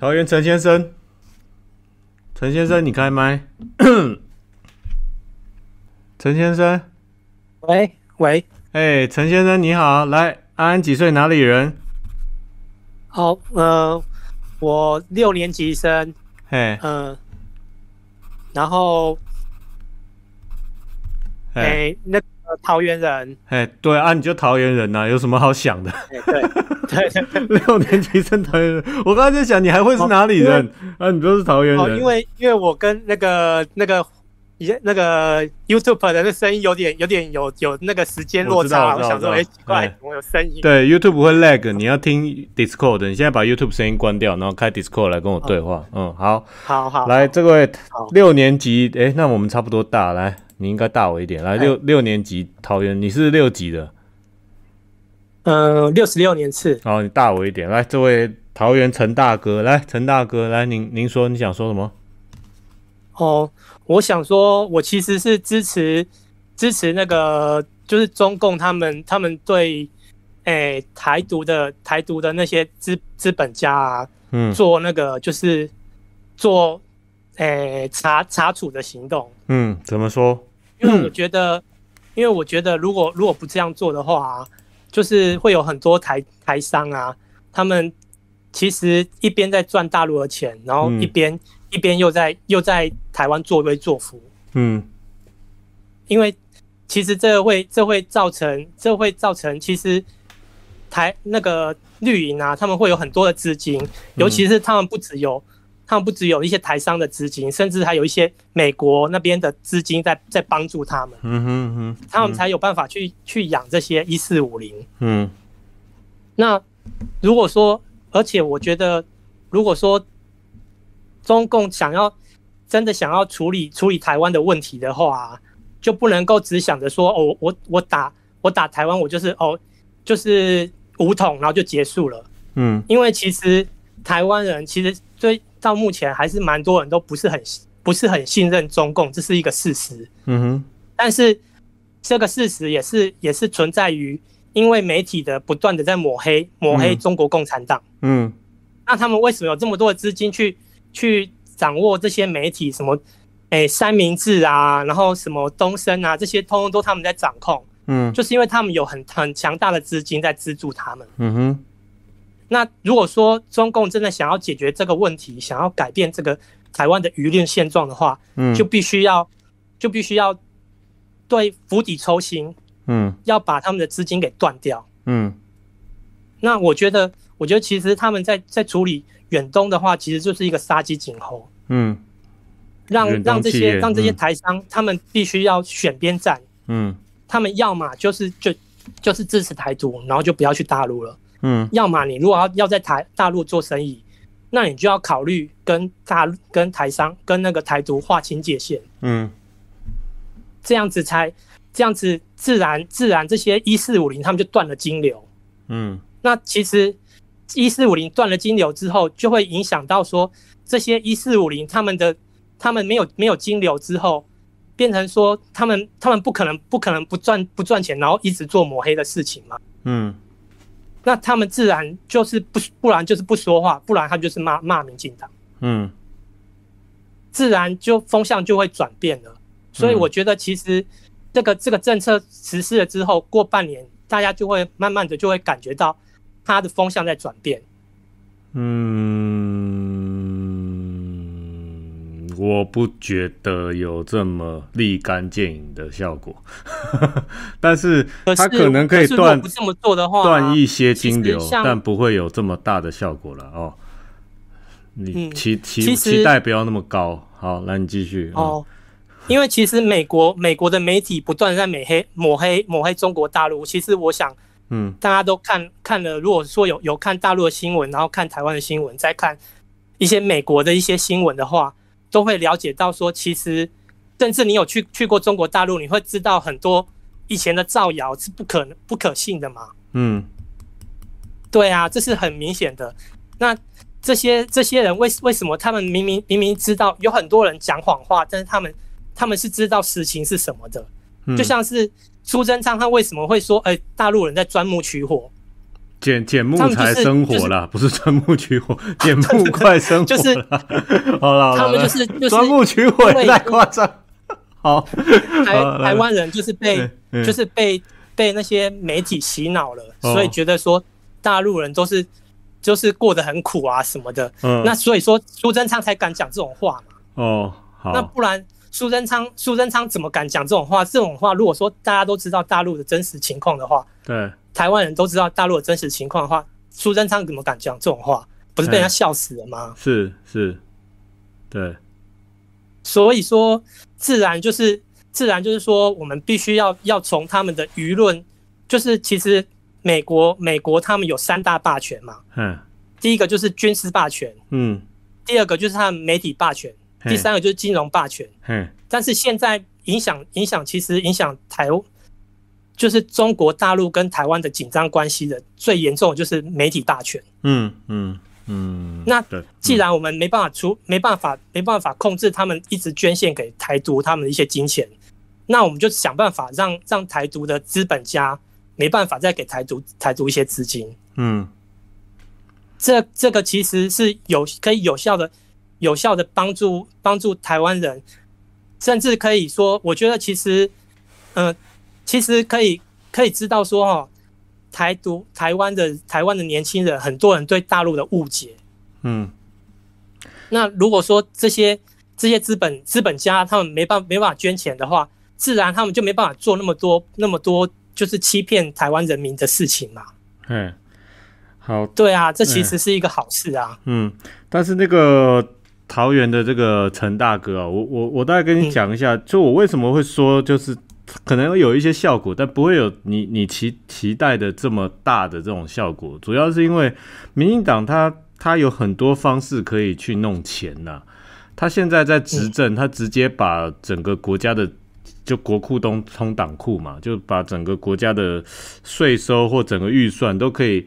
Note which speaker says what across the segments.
Speaker 1: 桃园陈先生，陈先生，你开麦。陈 先生，喂喂，哎，陈先生你好，来，安安几岁？哪里人？
Speaker 2: 好，呃，我六年级生。哎，嗯，然后，哎，那。桃园人，
Speaker 1: 哎，对啊，你就桃园人呐，有什么好想的？
Speaker 2: 对 对，
Speaker 1: 六年级生桃园，我刚才在想你还会是哪里人？啊，你都是桃园人，因为
Speaker 2: 因为我跟那个那个也那个 YouTube 的那声音有点有点有有那个时间落差，我想说哎奇怪，我有声音。
Speaker 1: 对，YouTube 会 lag，你要听 Discord，你现在把 YouTube 声音关掉，然后开 Discord 来跟我对话。嗯，好，好，好，来，这位六年级，哎，那我们差不多大，来。你应该大我一点，来六六年级桃园，你是六级的，呃，六十六年次。哦，你大我一点，来这位桃园陈大哥，来陈大哥，来您您说你想说什么？
Speaker 2: 哦，我想说我其实是支持支持那个，就是中共他们他们对哎台独的台独的那些资资本家啊，嗯，做那个就是做。诶，查查处的行动，
Speaker 1: 嗯，怎么说？
Speaker 2: 因为我觉得，因为我觉得，如果如果不这样做的话啊，就是会有很多台台商啊，他们其实一边在赚大陆的钱，然后一边一边又在又在台湾作威作福，嗯，因为其实这会这会造成这会造成，其实台那个绿营啊，他们会有很多的资金，尤其是他们不只有。他们不只有一些台商的资金，甚至还有一些美国那边的资金在在帮助他们。
Speaker 1: 嗯哼哼，他们才
Speaker 2: 有办法去去养这些一四五零。嗯，那如果说，而且我觉得，如果说中共想要真的想要处理处理台湾的问题的话，就不能够只想着说哦，我我打我打台湾，我就是哦，就是五统，然后就结束了。嗯，因为其实台湾人其实最到目前还是蛮多人都不是很不是很信任中共，这是一个事实。嗯哼。但是这个事实也是也是存在于因为媒体的不断的在抹黑抹黑中国共产党。嗯。那他们为什么有这么多的资金去去掌握这些媒体？什么哎三明治啊，然后什么东升啊，这些通通都他们在掌控。嗯。就是因为他们有很很强大的资金在资助他们。嗯哼。那如果说中共真的想要解决这个问题，想要改变这个台湾的舆论现状的话，嗯，就必须要，就必须要对釜底抽薪，嗯，要把他们的资金给断掉，嗯。那我觉得，我觉得其实他们在在处理远东的话，其实就是一个杀鸡儆猴，嗯，让让这些让这些台商他们必须要选边站，嗯，他们要么就是就就是支持台独，然后就不要去大陆了。嗯，要么你如果要要在台大陆做生意，那你就要考虑跟大陆、跟台商、跟那个台独划清界限，嗯，这样子才，这样子自然自然这些一四五零他们就断了金流。嗯，那其实一四五零断了金流之后，就会影响到说这些一四五零他们的他们没有没有金流之后，变成说他们他们不可能不可能不赚不赚钱，然后一直做抹黑的事情嘛。嗯。那他们自然就是不，不然就是不说话，不然他就是骂骂民进党。嗯，自然就风向就会转变了。所以我觉得，其实这个这个政策实施了之后，过半年大家就会慢慢的就会感觉到它的风向在转变。
Speaker 1: 嗯。我不觉得有这么立竿见影的效果，但是他可能可以断断一些金流，但不会有这么大的效果了哦。你期期期待不要那么高。好，那你继续。哦，
Speaker 2: 因为其实美国美国的媒体不断在美黑抹黑抹黑中国大陆。其实我想，嗯，大家都看看了。如果说有有看大陆的新闻，然后看台湾的新闻，再看一些美国的一些新闻的话。都会了解到说，其实，甚至你有去去过中国大陆，你会知道很多以前的造谣是不可能不可信的嘛。嗯，对啊，这是很明显的。那这些这些人为为什么他们明明明明知道有很多人讲谎话，但是他们他们是知道实情是什么的？就像是苏贞昌，他为什么会说哎，大陆人在钻木取火？
Speaker 1: 捡捡木材生火啦，不是钻木取火，捡 木块生火了。好了，他们就是就是钻木取火，太夸张。好，台 台湾人就是被就
Speaker 2: 是被被那些媒体洗脑了，所以觉得说大陆人都是就是过得很苦啊什么的。嗯，那所以说苏贞昌才敢讲这种话嘛。
Speaker 1: 哦，好。那不
Speaker 2: 然苏贞昌苏贞昌怎么敢讲这种话？这种话如果说大家都知道大陆的真实情况的话，对。台湾人都知道大陆的真实情况的话，苏贞昌怎么敢讲这种话？不是被人家笑死了吗？
Speaker 1: 是是，对。
Speaker 2: 所以说，自然就是自然就是说，我们必须要要从他们的舆论，就是其实美国美国他们有三大霸权嘛。嗯。第一个就是军事霸权。嗯。第二个就是他们媒体霸权。第三个就是金融霸权。嗯。但是现在影响影响其实影响台湾。就是中国大陆跟台湾的紧张关系的最严重，就是媒体大权。
Speaker 1: 嗯嗯
Speaker 2: 嗯。那既然我们没办法出，没办法，没办法控制他们一直捐献给台独他们的一些金钱，那我们就想办法让让台独的资本家没办法再给台独台独一些资金。嗯，这这个其实是有可以有效的有效的帮助帮助台湾人，甚至可以说，我觉得其实，嗯。其实可以可以知道说哈，台独台湾的台湾的年轻人，很多人对大陆的误解，嗯，那如果说这些这些资本资本家他们没办没办法捐钱的话，自然他们就没办法做那么多那么多就是欺骗台湾人民的事情嘛。
Speaker 1: 哎，好，对
Speaker 2: 啊，这其实是一个好事啊。
Speaker 1: 嗯，但是那个桃园的这个陈大哥啊，我我我大概跟你讲一下，就我为什么会说就是。可能会有一些效果，但不会有你你期期待的这么大的这种效果。主要是因为民进党它它有很多方式可以去弄钱呐。它现在在执政，它直接把整个国家的就国库都充党库嘛，就把整个国家的税收或整个预算都可以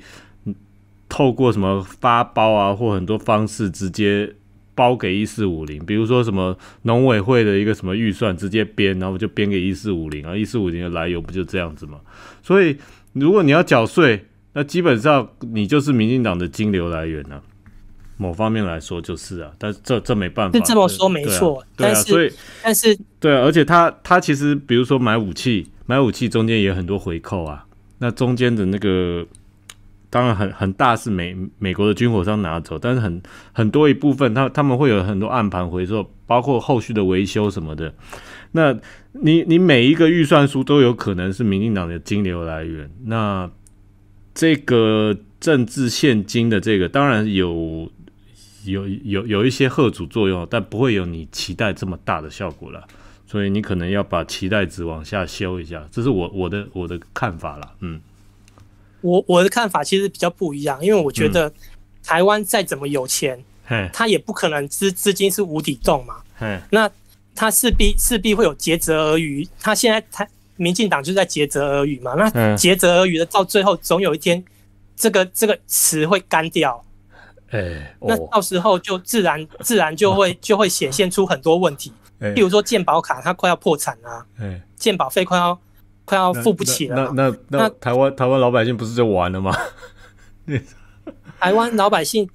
Speaker 1: 透过什么发包啊，或很多方式直接。包给一四五零，比如说什么农委会的一个什么预算直接编，然后就编给一四五零啊，一四五零的来由不就这样子吗？所以如果你要缴税，那基本上你就是民进党的金流来源呢。某方面来说就是啊，但这这没办法。这么说没错，对啊，所以但是对啊，而且他他其实比如说买武器，买武器中间也很多回扣啊，那中间的那个。当然很很大是美美国的军火商拿走，但是很很多一部分他他们会有很多暗盘回收，包括后续的维修什么的。那你你每一个预算书都有可能是民进党的金流来源。那这个政治献金的这个当然有有有有一些贺主作用，但不会有你期待这么大的效果了。所以你可能要把期待值往下修一下，这是我我的我的看法了。
Speaker 2: 嗯。我我的看法其实比较不一样，因为我觉得台湾再怎么有钱，嗯，他也不可能资资金是无底洞嘛，嗯，那他势必势必会有竭泽而渔，他现在台民进党就在竭泽而渔嘛，那竭泽而渔的到最后总有一天这个这个词会干掉，哎，那到时候就自然自然就 会就会显现出很多问题，譬如说健保卡它快要破产了，嗯，健保费快要。快要付不起
Speaker 1: 了，那那那台湾台湾老百姓不是就完了吗？
Speaker 2: 台湾老百姓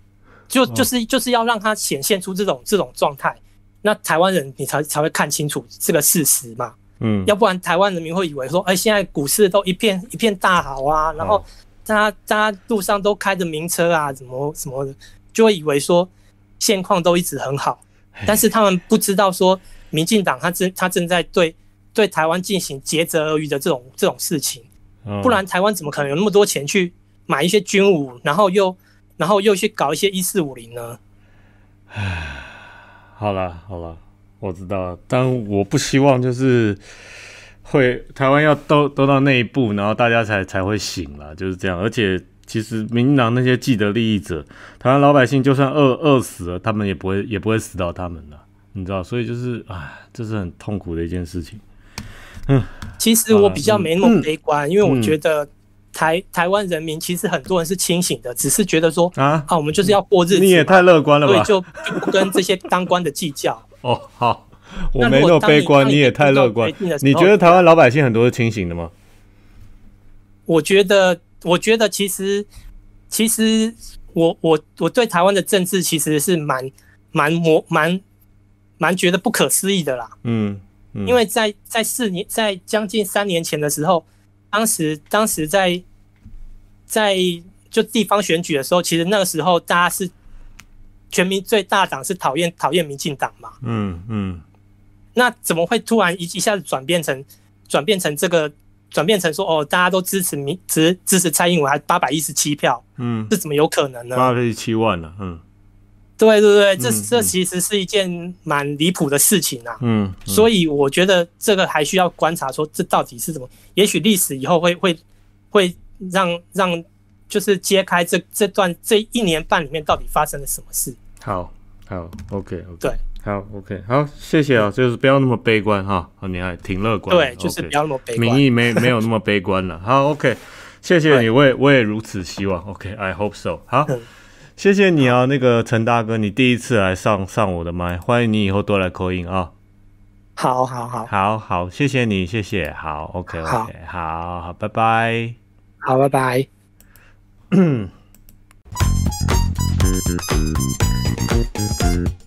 Speaker 2: 就就是就是要让他显现出这种这种状态，那台湾人你才才会看清楚这个事实嘛。嗯，要不然台湾人民会以为说，哎，现在股市都一片一片大好啊，然后大家大家路上都开着名车啊，什么什么的，就会以为说现况都一直很好，但是他们不知道说民进党他正他正在对。对台湾进行竭泽而渔的这种这种事情，不然台湾怎么可能有那么多钱去买一些军武，然后又然后又去搞一些一四五零呢？
Speaker 1: 唉，好了好了，我知道，了，但我不希望就是会台湾要都都到那一步，然后大家才才会醒了，就是这样。而且其实民党那些既得利益者，台湾老百姓就算饿饿死了，他们也不会也不会死到他们了，你知道，所以就是唉，这是很痛苦的一件事情。嗯，
Speaker 2: 其实我比较没那么悲观，因为我觉得台台湾人民其实很多人是清醒的，只是觉得说啊，我们就是要过日子。你也太
Speaker 1: 乐观了吧？对，就
Speaker 2: 就跟这些当官的计较。
Speaker 1: 哦，好，
Speaker 2: 我没那么悲观，你也太乐观。你觉得
Speaker 1: 台湾老百姓很多是清醒的吗？
Speaker 2: 我觉得，我觉得其实，其实我我我对台湾的政治其实是蛮蛮我蛮蛮觉得不可思议的啦。嗯。因为在在四年在将近三年前的时候，当时当时在，在就地方选举的时候，其实那个时候大家是全民最大党是讨厌讨厌民进党嘛。
Speaker 1: 嗯嗯。
Speaker 2: 那怎么会突然一一下子转变成转变成这个转变成说哦，大家都支持民支持支持蔡英文，还八百一十七票。嗯，这怎么有可能呢？八
Speaker 1: 百一十七万呢？嗯。
Speaker 2: 对对对，这这其实是一件蛮离谱的事情啊。
Speaker 1: 嗯，所
Speaker 2: 以我觉得这个还需要观察，说这到底是怎么？也许历史以后会会会让让就是揭开这这段这一年半里面到底发生了什么事。
Speaker 1: 好，好，OK，okay 对，好，OK，好，谢谢啊，就是不要那么悲观哈，很你还挺乐观，对，就是不要那么悲观，民意没没有那么悲观了。好，OK，谢谢你，我也我也如此希望，OK，I hope so。好。谢谢你啊，那个陈大哥，你第一次来上上我的麦，欢迎你以后多来扣音啊。好，好，好，好，好，谢谢你，谢谢，好，OK，OK，好好，拜拜，好，拜拜。